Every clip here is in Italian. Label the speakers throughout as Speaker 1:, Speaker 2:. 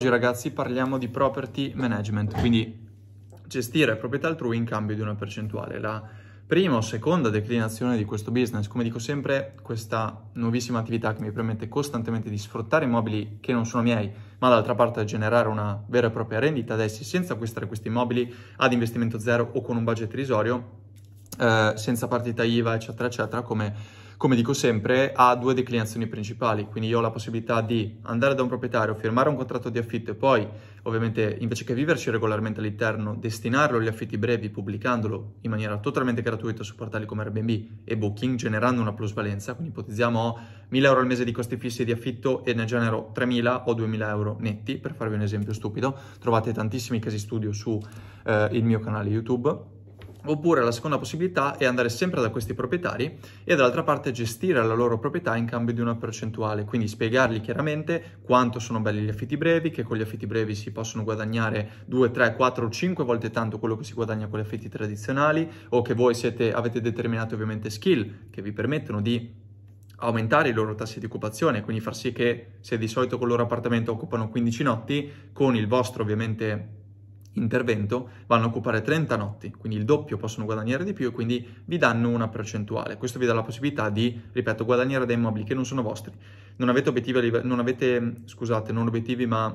Speaker 1: Oggi ragazzi parliamo di property management, quindi gestire proprietà altrui in cambio di una percentuale. La prima o seconda declinazione di questo business, come dico sempre, questa nuovissima attività che mi permette costantemente di sfruttare immobili che non sono miei, ma dall'altra parte generare una vera e propria rendita ad essi senza acquistare questi immobili ad investimento zero o con un budget irrisorio, eh, senza partita IVA, eccetera, eccetera, come come dico sempre, ha due declinazioni principali, quindi io ho la possibilità di andare da un proprietario, firmare un contratto di affitto e poi, ovviamente, invece che viverci regolarmente all'interno, destinarlo agli affitti brevi pubblicandolo in maniera totalmente gratuita su portali come Airbnb e Booking, generando una plusvalenza, quindi ipotizziamo 1000 euro al mese di costi fissi di affitto e ne genero 3000 o 2000 euro netti, per farvi un esempio stupido, trovate tantissimi casi studio su eh, il mio canale YouTube Oppure la seconda possibilità è andare sempre da questi proprietari e dall'altra parte gestire la loro proprietà in cambio di una percentuale, quindi spiegargli chiaramente quanto sono belli gli affitti brevi, che con gli affitti brevi si possono guadagnare 2, 3, 4 o 5 volte tanto quello che si guadagna con gli affitti tradizionali o che voi siete, avete determinate ovviamente skill che vi permettono di aumentare i loro tassi di occupazione, quindi far sì che se di solito con il loro appartamento occupano 15 notti, con il vostro ovviamente intervento vanno a occupare 30 notti, quindi il doppio possono guadagnare di più e quindi vi danno una percentuale. Questo vi dà la possibilità di, ripeto, guadagnare dei mobili che non sono vostri. Non avete obiettivi, non avete, scusate, non obiettivi ma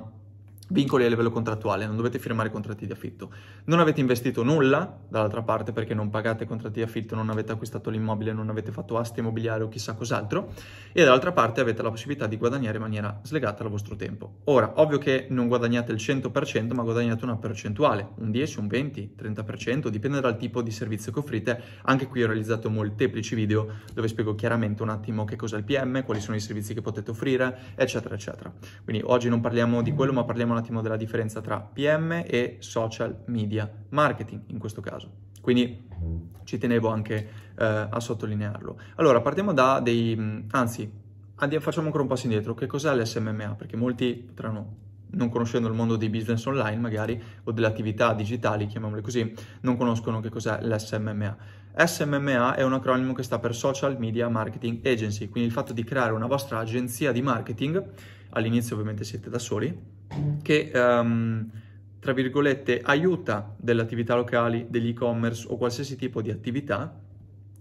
Speaker 1: vincoli a livello contrattuale, non dovete firmare contratti di affitto. Non avete investito nulla, dall'altra parte perché non pagate contratti di affitto, non avete acquistato l'immobile, non avete fatto aste immobiliare o chissà cos'altro, e dall'altra parte avete la possibilità di guadagnare in maniera slegata dal vostro tempo. Ora, ovvio che non guadagnate il 100%, ma guadagnate una percentuale, un 10, un 20, 30%, dipende dal tipo di servizio che offrite. Anche qui ho realizzato molteplici video dove spiego chiaramente un attimo che cos'è il PM, quali sono i servizi che potete offrire, eccetera, eccetera. Quindi oggi non parliamo di quello, ma parliamo un attimo della differenza tra PM e social media marketing in questo caso. Quindi ci tenevo anche eh, a sottolinearlo. Allora, partiamo da dei... anzi, andiamo, facciamo ancora un passo indietro. Che cos'è l'SMMA? Perché molti potranno non conoscendo il mondo dei business online magari o delle attività digitali, chiamiamole così, non conoscono che cos'è l'SMMA. SMMA è un acronimo che sta per Social Media Marketing Agency, quindi il fatto di creare una vostra agenzia di marketing, all'inizio ovviamente siete da soli, che, um, tra virgolette, aiuta delle attività locali, degli e-commerce o qualsiasi tipo di attività,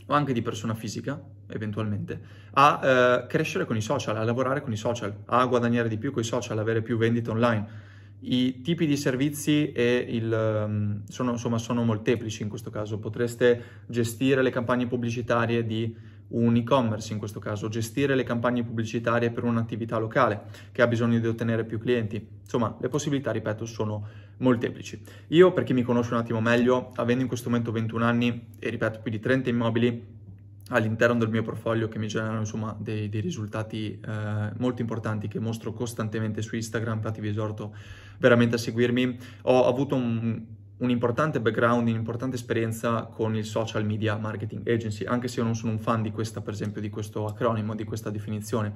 Speaker 1: o anche di persona fisica, eventualmente, a uh, crescere con i social, a lavorare con i social, a guadagnare di più con i social, ad avere più vendite online. I tipi di servizi il, ehm, sono, insomma, sono molteplici in questo caso. Potreste gestire le campagne pubblicitarie di un e-commerce in questo caso, gestire le campagne pubblicitarie per un'attività locale che ha bisogno di ottenere più clienti. Insomma, le possibilità, ripeto, sono molteplici. Io, per chi mi conosce un attimo meglio, avendo in questo momento 21 anni e, ripeto, più di 30 immobili, all'interno del mio portfolio che mi generano insomma dei, dei risultati eh, molto importanti che mostro costantemente su Instagram, infatti vi esorto veramente a seguirmi. Ho avuto un un importante background, un'importante esperienza con il Social Media Marketing Agency, anche se io non sono un fan di questa, per esempio, di questo acronimo, di questa definizione,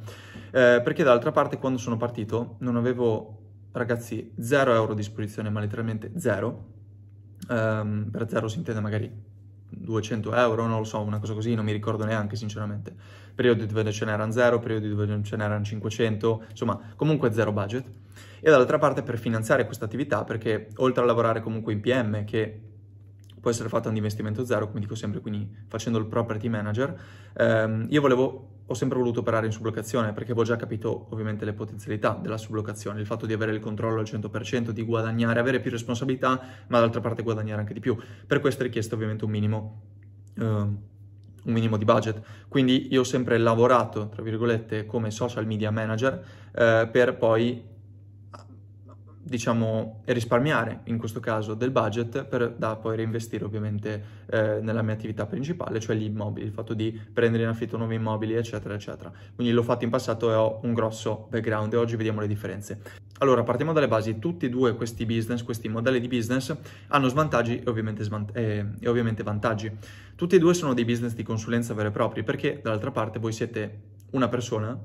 Speaker 1: eh, perché dall'altra parte quando sono partito non avevo, ragazzi, zero euro a disposizione, ma letteralmente zero, um, per zero si intende magari 200 euro, non lo so, una cosa così, non mi ricordo neanche sinceramente. Periodi dove ce n'erano zero, periodi dove ce n'erano 500, insomma, comunque zero budget e dall'altra parte per finanziare questa attività perché oltre a lavorare comunque in PM che può essere fatta un investimento zero, come dico sempre, quindi facendo il property manager, ehm, io volevo ho sempre voluto operare in sublocazione perché avevo già capito ovviamente le potenzialità della sublocazione, il fatto di avere il controllo al 100%, di guadagnare, avere più responsabilità, ma dall'altra parte guadagnare anche di più. Per questo è richiesto ovviamente un minimo, eh, un minimo di budget. Quindi io ho sempre lavorato, tra virgolette, come social media manager eh, per poi diciamo, risparmiare in questo caso del budget per, da poi reinvestire ovviamente eh, nella mia attività principale, cioè gli immobili, il fatto di prendere in affitto nuovi immobili, eccetera, eccetera. Quindi l'ho fatto in passato e ho un grosso background e oggi vediamo le differenze. Allora, partiamo dalle basi. Tutti e due questi business, questi modelli di business, hanno svantaggi e ovviamente, svant- eh, e ovviamente vantaggi. Tutti e due sono dei business di consulenza veri e propri, perché dall'altra parte voi siete una persona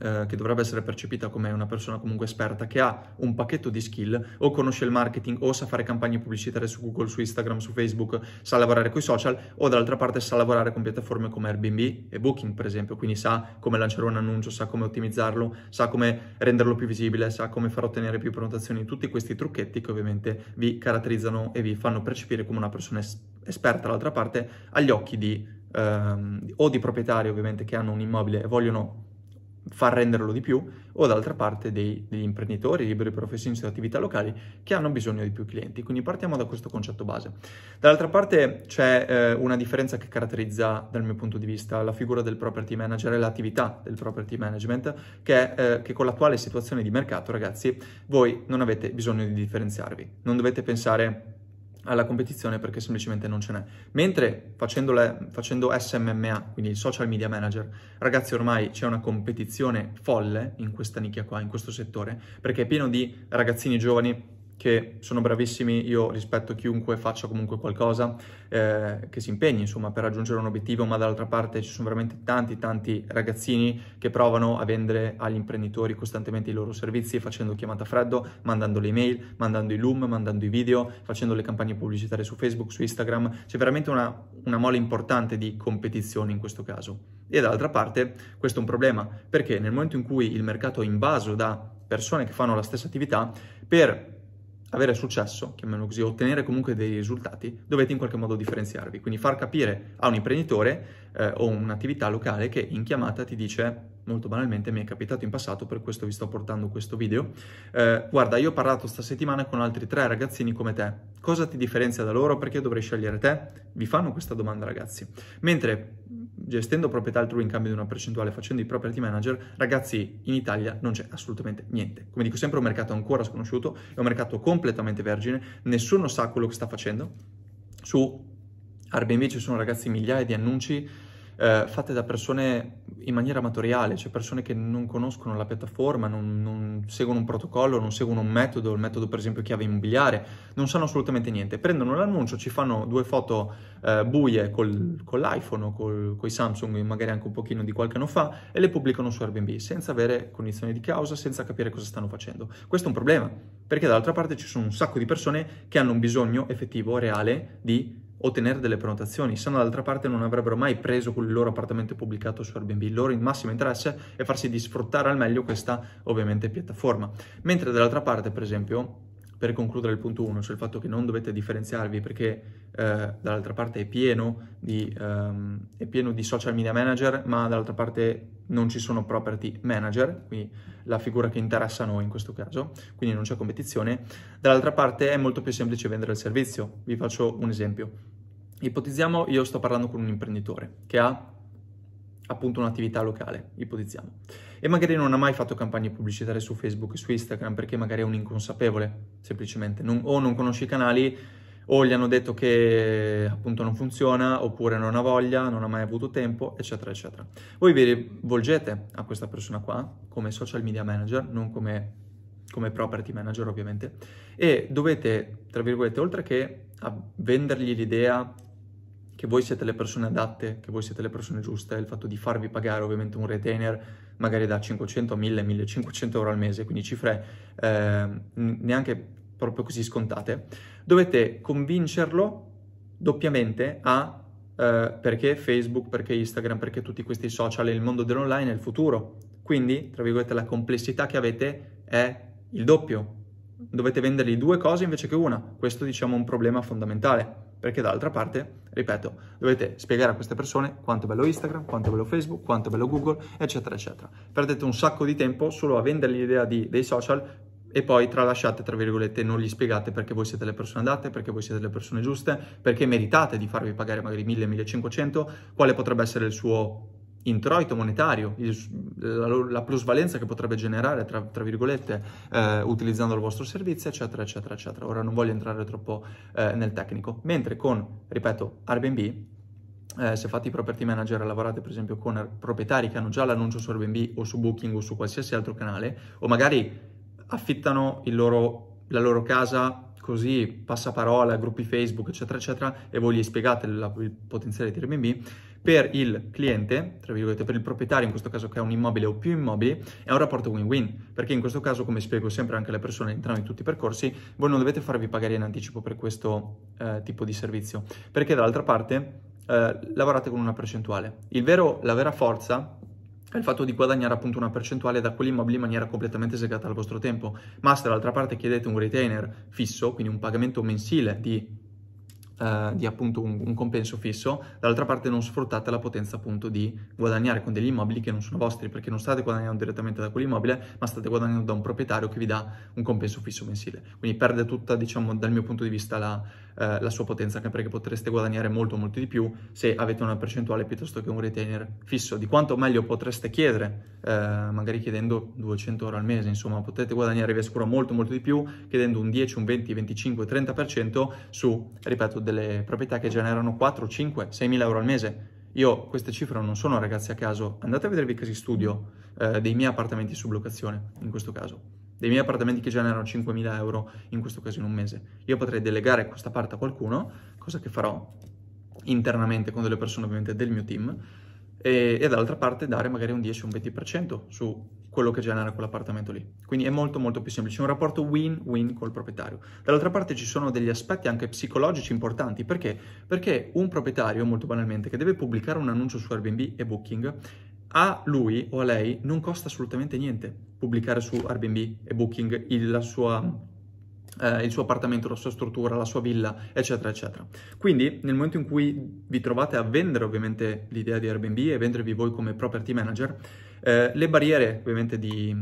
Speaker 1: eh, che dovrebbe essere percepita come una persona comunque esperta, che ha un pacchetto di skill, o conosce il marketing, o sa fare campagne pubblicitarie su Google, su Instagram, su Facebook, sa lavorare con i social, o dall'altra parte sa lavorare con piattaforme come Airbnb e Booking, per esempio, quindi sa come lanciare un annuncio, sa come ottimizzarlo, sa come renderlo più visibile, sa come far ottenere più prenotazioni, tutti questi trucchetti che ovviamente vi caratterizzano e vi fanno percepire come una persona es- esperta dall'altra parte agli occhi di, ehm, o di proprietari ovviamente che hanno un immobile e vogliono far renderlo di più, o d'altra parte dei, degli imprenditori, liberi professionisti o attività locali che hanno bisogno di più clienti. Quindi partiamo da questo concetto base. Dall'altra parte c'è eh, una differenza che caratterizza, dal mio punto di vista, la figura del property manager e l'attività del property management, che, è, eh, che con l'attuale situazione di mercato, ragazzi, voi non avete bisogno di differenziarvi. Non dovete pensare alla competizione perché semplicemente non ce n'è. Mentre facendo, le, facendo SMMA, quindi il social media manager, ragazzi ormai c'è una competizione folle in questa nicchia qua, in questo settore, perché è pieno di ragazzini giovani che sono bravissimi, io rispetto chiunque faccia comunque qualcosa, eh, che si impegni insomma per raggiungere un obiettivo, ma dall'altra parte ci sono veramente tanti tanti ragazzini che provano a vendere agli imprenditori costantemente i loro servizi facendo chiamata a freddo, mandando le email, mandando i loom, mandando i video, facendo le campagne pubblicitarie su Facebook, su Instagram, c'è veramente una, una mole importante di competizione in questo caso. E dall'altra parte questo è un problema, perché nel momento in cui il mercato è invaso da persone che fanno la stessa attività, per avere successo, chiamiamolo così, ottenere comunque dei risultati, dovete in qualche modo differenziarvi. Quindi far capire a un imprenditore eh, o un'attività locale che in chiamata ti dice, molto banalmente, mi è capitato in passato, per questo vi sto portando questo video, eh, guarda, io ho parlato sta settimana con altri tre ragazzini come te, cosa ti differenzia da loro, perché dovrei scegliere te? Vi fanno questa domanda ragazzi. Mentre gestendo proprietà altrui in cambio di una percentuale, facendo i property manager, ragazzi, in Italia non c'è assolutamente niente. Come dico sempre, è un mercato ancora sconosciuto, è un mercato completamente vergine, nessuno sa quello che sta facendo. Su Airbnb ci sono ragazzi migliaia di annunci eh, fatte da persone in maniera amatoriale, cioè persone che non conoscono la piattaforma, non, non, seguono un protocollo, non seguono un metodo, il metodo per esempio chiave immobiliare, non sanno assolutamente niente. Prendono l'annuncio, ci fanno due foto eh, buie col, con l'iPhone o col, con i Samsung, magari anche un pochino di qualche anno fa, e le pubblicano su Airbnb senza avere cognizione di causa, senza capire cosa stanno facendo. Questo è un problema, perché dall'altra parte ci sono un sacco di persone che hanno un bisogno effettivo, reale, di ottenere delle prenotazioni, se no d'altra parte non avrebbero mai preso quel loro appartamento pubblicato su Airbnb. Il loro massimo interesse è farsi di sfruttare al meglio questa ovviamente piattaforma. Mentre dall'altra parte, per esempio, per concludere il punto 1, cioè il fatto che non dovete differenziarvi perché eh, dall'altra parte è pieno, di, um, è pieno, di, social media manager, ma dall'altra parte non ci sono property manager, quindi la figura che interessa a noi in questo caso, quindi non c'è competizione. Dall'altra parte è molto più semplice vendere il servizio. Vi faccio un esempio. Ipotizziamo io sto parlando con un imprenditore che ha appunto un'attività locale, ipotizziamo, e magari non ha mai fatto campagne pubblicitarie su Facebook e su Instagram perché magari è un inconsapevole, semplicemente, non, o non conosce i canali o gli hanno detto che appunto non funziona, oppure non ha voglia, non ha mai avuto tempo, eccetera, eccetera. Voi vi rivolgete a questa persona qua come social media manager, non come, come property manager ovviamente, e dovete, tra virgolette, oltre che a vendergli l'idea che voi siete le persone adatte, che voi siete le persone giuste, il fatto di farvi pagare ovviamente un retainer magari da 500 a 1000, 1500 euro al mese, quindi cifre eh, neanche proprio così scontate, dovete convincerlo doppiamente a eh, perché Facebook, perché Instagram, perché tutti questi social e il mondo dell'online è il futuro. Quindi, tra virgolette, la complessità che avete è il doppio. Dovete vendergli due cose invece che una. Questo, diciamo, è un problema fondamentale, perché d'altra parte Ripeto, dovete spiegare a queste persone quanto è bello Instagram, quanto è bello Facebook, quanto è bello Google, eccetera, eccetera. Perdete un sacco di tempo solo a vendere l'idea di, dei social e poi tralasciate, tra virgolette, non gli spiegate perché voi siete le persone adatte, perché voi siete le persone giuste, perché meritate di farvi pagare magari 1000-1500, quale potrebbe essere il suo introito monetario, il, la, la, plusvalenza che potrebbe generare, tra, tra virgolette, eh, utilizzando il vostro servizio, eccetera, eccetera, eccetera. Ora non voglio entrare troppo eh, nel tecnico. Mentre con, ripeto, Airbnb, eh, se fate i property manager e lavorate per esempio con proprietari che hanno già l'annuncio su Airbnb o su Booking o su qualsiasi altro canale, o magari affittano loro, la loro casa così, passaparola, gruppi Facebook, eccetera, eccetera, e voi gli spiegate la, il potenziale di Airbnb, per il cliente, tra virgolette, per il proprietario, in questo caso che ha un immobile o più immobili, è un rapporto win-win, perché in questo caso, come spiego sempre anche alle persone entrambi in tutti i percorsi, voi non dovete farvi pagare in anticipo per questo eh, tipo di servizio, perché dall'altra parte eh, lavorate con una percentuale. Il vero, la vera forza è il fatto di guadagnare appunto una percentuale da quell'immobile in maniera completamente segata al vostro tempo. Ma se dall'altra parte chiedete un retainer fisso, quindi un pagamento mensile di Uh, di appunto un, un, compenso fisso, dall'altra parte non sfruttate la potenza appunto di guadagnare con degli immobili che non sono vostri, perché non state guadagnando direttamente da quell'immobile, ma state guadagnando da un proprietario che vi dà un compenso fisso mensile. Quindi perde tutta, diciamo, dal mio punto di vista la, eh, la sua potenza, anche perché potreste guadagnare molto molto di più se avete una percentuale piuttosto che un retainer fisso. Di quanto meglio potreste chiedere, eh, magari chiedendo 200 euro al mese, insomma, potete guadagnare vi assicuro molto molto di più chiedendo un 10, un 20, 25, 30% su, ripeto, delle proprietà che generano 4, 5, 6 mila euro al mese. Io queste cifre non sono ragazzi a caso, andate a vedervi i casi studio eh, dei miei appartamenti su blocazione in questo caso dei miei appartamenti che generano 5.000 euro, in questo caso in un mese, io potrei delegare questa parte a qualcuno, cosa che farò internamente con delle persone ovviamente del mio team, e, e dall'altra parte dare magari un 10 un 20% su quello che genera quell'appartamento lì. Quindi è molto molto più semplice, un rapporto win-win col proprietario. Dall'altra parte ci sono degli aspetti anche psicologici importanti, perché? Perché un proprietario, molto banalmente, che deve pubblicare un annuncio su Airbnb e Booking, a lui o a lei non costa assolutamente niente pubblicare su Airbnb e Booking il, sua, eh, il suo appartamento, la sua struttura, la sua villa, eccetera, eccetera. Quindi nel momento in cui vi trovate a vendere ovviamente l'idea di Airbnb e vendervi voi come property manager, eh, le barriere ovviamente di,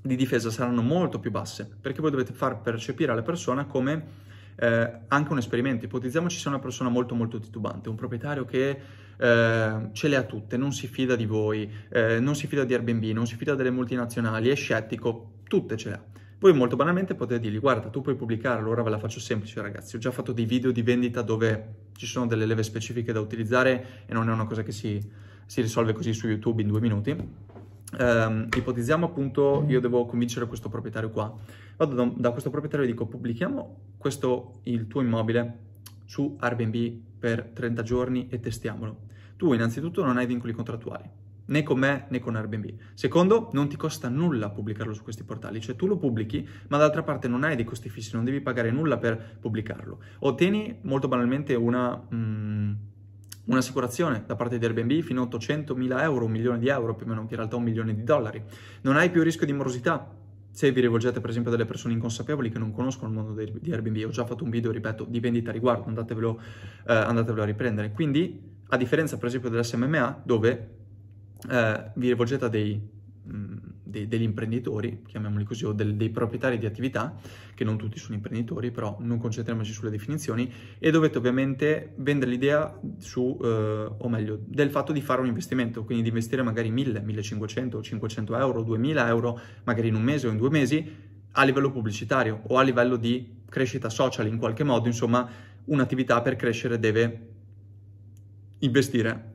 Speaker 1: di difesa saranno molto più basse perché voi dovete far percepire alla persona come eh, anche un esperimento. Ipotizziamoci sia una persona molto molto titubante, un proprietario che eh, ce le ha tutte, non si fida di voi, eh, non si fida di Airbnb, non si fida delle multinazionali, è scettico, tutte ce le ha. Voi molto banalmente potete dirgli guarda tu puoi pubblicare, allora ve la faccio semplice ragazzi, ho già fatto dei video di vendita dove ci sono delle leve specifiche da utilizzare e non è una cosa che si, si risolve così su YouTube in due minuti Um, ipotizziamo appunto io mm. devo convincere questo proprietario qua vado da, da questo proprietario e dico pubblichiamo questo il tuo immobile su Airbnb per 30 giorni e testiamolo tu innanzitutto non hai vincoli contrattuali né con me né con Airbnb. Secondo, non ti costa nulla pubblicarlo su questi portali, cioè tu lo pubblichi, ma d'altra parte non hai dei costi fissi, non devi pagare nulla per pubblicarlo. Ottieni molto banalmente una... Mm, un'assicurazione da parte di Airbnb fino a 800.000 euro, un milione di euro, più o meno che in realtà un milione di dollari. Non hai più rischio di morosità, se vi rivolgete per esempio a delle persone inconsapevoli che non conoscono il mondo di Airbnb, ho già fatto un video, ripeto, di vendita a riguardo, andatevelo, eh, andatevelo a riprendere. Quindi, a differenza per esempio dell'SMMA, dove eh, vi rivolgete a dei dei, degli imprenditori, chiamiamoli così, o del, dei proprietari di attività, che non tutti sono imprenditori, però non concentriamoci sulle definizioni, e dovete ovviamente vendere l'idea su, eh, o meglio, del fatto di fare un investimento, quindi di investire magari 1000, 1500, 500 euro, 2000 euro, magari in un mese o in due mesi, a livello pubblicitario o a livello di crescita social in qualche modo, insomma, un'attività per crescere deve investire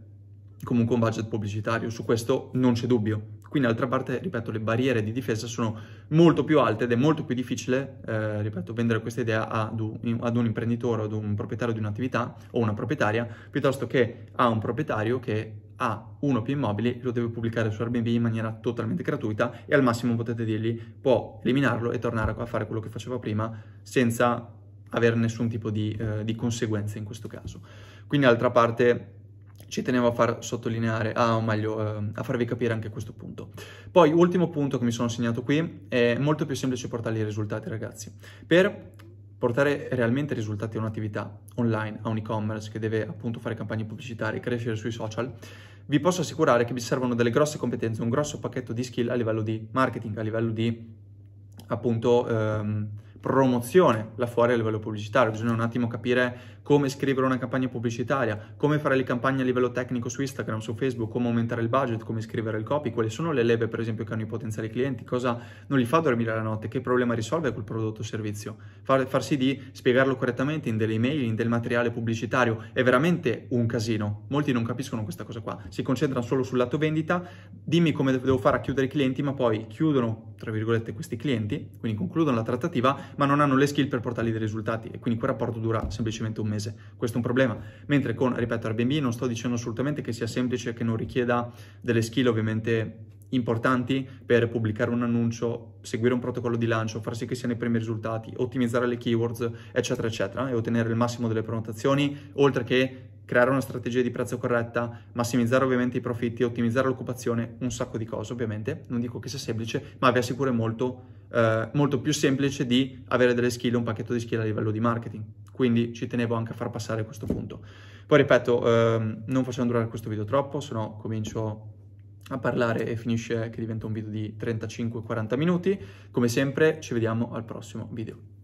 Speaker 1: comunque un budget pubblicitario, su questo non c'è dubbio qui in parte, ripeto, le barriere di difesa sono molto più alte ed è molto più difficile, eh, ripeto, vendere questa idea ad un, ad un imprenditore ad un proprietario di un'attività o una proprietaria, piuttosto che a un proprietario che ha uno o più immobili, lo deve pubblicare su Airbnb in maniera totalmente gratuita e al massimo potete dirgli può eliminarlo e tornare a fare quello che faceva prima senza avere nessun tipo di, eh, di conseguenze in questo caso. Quindi, d'altra parte, ci tenevo a far sottolineare, ah, o meglio, eh, a farvi capire anche questo punto. Poi, ultimo punto che mi sono segnato qui, è molto più semplice portare ai risultati, ragazzi. Per portare realmente risultati a un'attività online, a un e-commerce che deve appunto fare campagne pubblicitarie, crescere sui social, vi posso assicurare che vi servono delle grosse competenze, un grosso pacchetto di skill a livello di marketing, a livello di appunto ehm, promozione là fuori a livello pubblicitario. Bisogna un attimo capire come scrivere una campagna pubblicitaria, come fare le campagne a livello tecnico su Instagram, su Facebook, come aumentare il budget, come scrivere il copy, quali sono le leve per esempio che hanno i potenziali clienti, cosa non li fa dormire la notte, che problema risolve quel prodotto o servizio. Far, far sì di spiegarlo correttamente in delle email, in del materiale pubblicitario, è veramente un casino. Molti non capiscono questa cosa qua, si concentrano solo sul lato vendita, dimmi come devo fare a chiudere i clienti, ma poi chiudono, tra virgolette, questi clienti, quindi concludono la trattativa, ma non hanno le skill per portarli dei risultati e quindi quel rapporto dura semplicemente un mese mese. Questo è un problema. Mentre con, ripeto, Airbnb non sto dicendo assolutamente che sia semplice, che non richieda delle skill ovviamente importanti per pubblicare un annuncio, seguire un protocollo di lancio, far sì che siano i primi risultati, ottimizzare le keywords, eccetera, eccetera, eh, e ottenere il massimo delle prenotazioni, oltre che creare una strategia di prezzo corretta, massimizzare ovviamente i profitti, ottimizzare l'occupazione, un sacco di cose ovviamente, non dico che sia semplice, ma vi assicuro è molto, eh, molto più semplice di avere delle skill, un pacchetto di skill a livello di marketing quindi ci tenevo anche a far passare questo punto. Poi ripeto, ehm, non facciamo durare questo video troppo, se no comincio a parlare e finisce che diventa un video di 35-40 minuti. Come sempre ci vediamo al prossimo video.